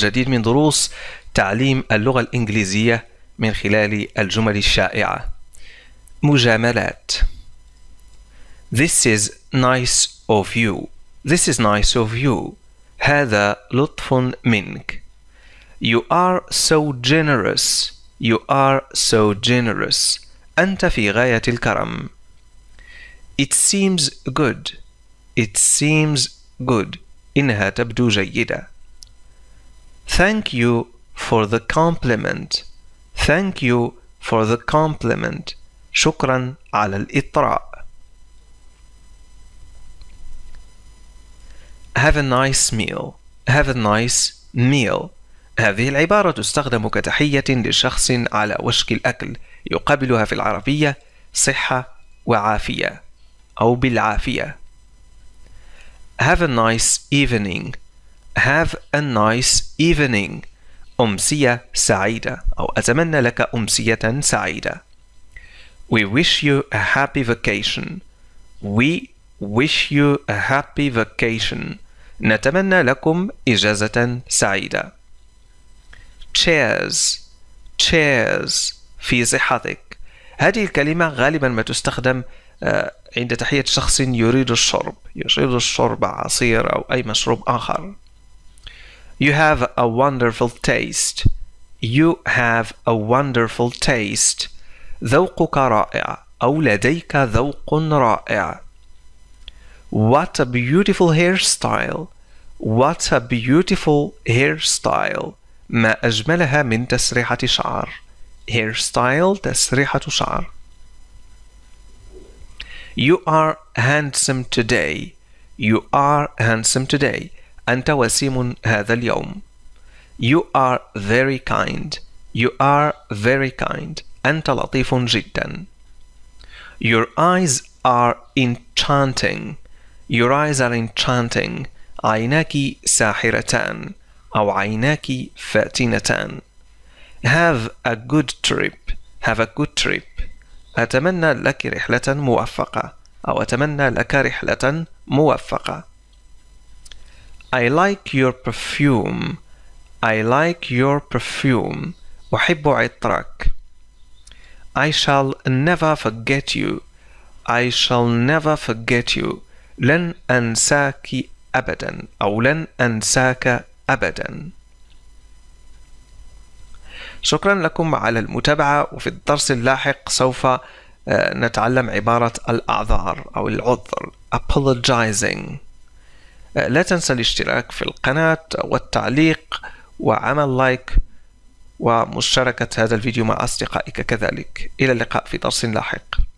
جديد من دروس تعليم اللغة الإنجليزية من خلال الجمل الشائعة مجاملات This is nice of you This is nice of you هذا لطف منك You are so generous You are so generous أنت في غاية الكرم It seems good It seems good إنها تبدو جيدة Thank you for the compliment. Thank you for the compliment. شكرا على الإطراء. Have a nice meal. Have a nice meal. هذه العبارة تستخدم كتحية لشخص على وشك الأكل يقابلها في العربية صحة وعافية أو بالعافية. Have a nice evening. Have a nice evening. أمسية سعيدة أو أتمنى لك أمسية سعيدة. We wish you a happy vacation. We wish you a happy vacation. نتمنى لكم إجازة سعيدة. Cheers. Cheers. في صحتك. هذه الكلمة غالبا ما تستخدم آه، عند تحية شخص يريد الشرب، يريد الشرب عصير أو أي مشروب آخر. You have a wonderful taste. You have a wonderful taste. ذوقك رائع أو لديك ذوق رائع. What a beautiful hairstyle. What a beautiful hairstyle. ما أجملها من تسريحة شعر. Hairstyle تسريحة شعر. You are handsome today. You are handsome today. أنت وسيم هذا اليوم. You are very kind. You are very kind. أنت لطيف جدا. Your eyes are enchanting. Your eyes are enchanting. عيناك ساحرتان أو عيناك فاتنتان. Have a good trip. Have a good trip. أتمنى لك رحلة موفقة أو أتمنى لك رحلة موفقة. I like your perfume I like your perfume أحب عطرك I shall never forget you I shall never forget you لن أنساك أبدا أو لن أنساك أبدا شكرا لكم على المتابعة وفي الدرس اللاحق سوف آه، نتعلم عبارة الأعذار أو العذر apologizing أه، لا تنسى الاشتراك في القناة والتعليق وعمل لايك ومشاركة هذا الفيديو مع أصدقائك كذلك إلى اللقاء في درس لاحق